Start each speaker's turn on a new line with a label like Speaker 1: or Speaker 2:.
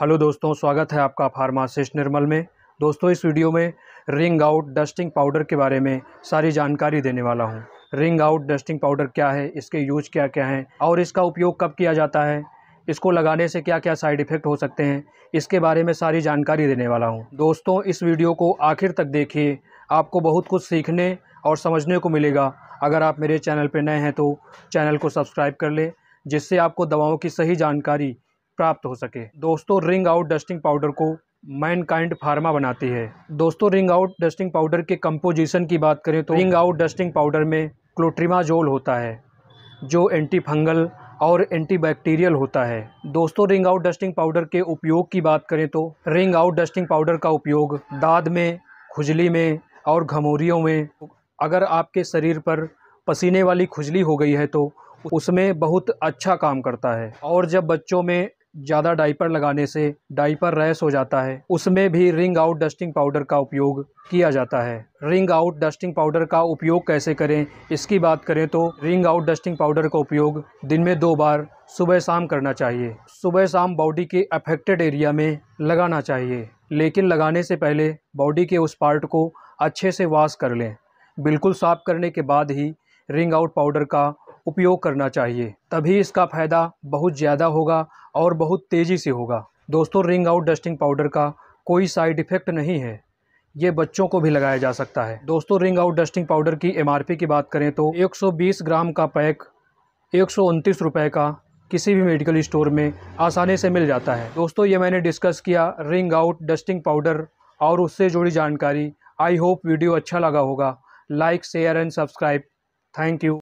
Speaker 1: hello दोस्तों स्वागत है आपका फार्मासिस्ट निर्मल में दोस्तों इस वीडियो में रिंग आउट डस्टिंग पाउडर के बारे में सारी जानकारी देने वाला हूं रिंग आउट डस्टिंग पाउडर क्या है इसके यूज क्या क्या हैं और इसका उपयोग कब किया जाता है इसको लगाने से क्या क्या साइड इफ़ेक्ट हो सकते हैं इसके बारे में सारी जानकारी देने वाला हूँ दोस्तों इस वीडियो को आखिर तक देखिए आपको बहुत कुछ सीखने और समझने को मिलेगा अगर आप मेरे चैनल पर नए हैं तो चैनल को सब्सक्राइब कर लें जिससे आपको दवाओं की सही जानकारी प्राप्त हो सके दोस्तों रिंग आउट डस्टिंग पाउडर को मैन काइंड फार्मा बनाती है दोस्तों रिंग आउट डस्टिंग पाउडर के कंपोजिशन की बात करें तो रिंग आउट डस्टिंग पाउडर में क्लोट्रीमाजोल होता है जो एंटी फंगल और एंटीबैक्टीरियल होता है दोस्तों रिंग आउट डस्टिंग पाउडर के उपयोग की बात करें तो रिंग आउट डस्टिंग पाउडर का उपयोग दाद में खुजली में और घमोरियों में अगर आपके शरीर पर पसीने वाली खुजली हो गई है तो उसमें बहुत अच्छा काम करता है और जब बच्चों में ज़्यादा डाइपर लगाने से डाइपर रैस हो जाता है उसमें भी रिंग आउट डस्टिंग पाउडर का उपयोग किया जाता है रिंग आउट डस्टिंग पाउडर का उपयोग कैसे करें इसकी बात करें तो रिंग आउट डस्टिंग पाउडर का उपयोग दिन में दो बार सुबह शाम करना चाहिए सुबह शाम बॉडी के अफेक्टेड एरिया में लगाना चाहिए लेकिन लगाने से पहले बॉडी के उस पार्ट को अच्छे से वॉश कर लें बिल्कुल साफ़ करने के बाद ही रिंग आउट पाउडर का उपयोग करना चाहिए तभी इसका फ़ायदा बहुत ज़्यादा होगा और बहुत तेज़ी से होगा दोस्तों रिंग आउट डस्टिंग पाउडर का कोई साइड इफ़ेक्ट नहीं है ये बच्चों को भी लगाया जा सकता है दोस्तों रिंग आउट डस्टिंग पाउडर की एमआरपी की बात करें तो 120 ग्राम का पैक एक सौ का किसी भी मेडिकल स्टोर में आसानी से मिल जाता है दोस्तों ये मैंने डिस्कस किया रिंग आउट डस्टिंग पाउडर और उससे जुड़ी जानकारी आई होप वीडियो अच्छा लगा होगा like share and subscribe thank you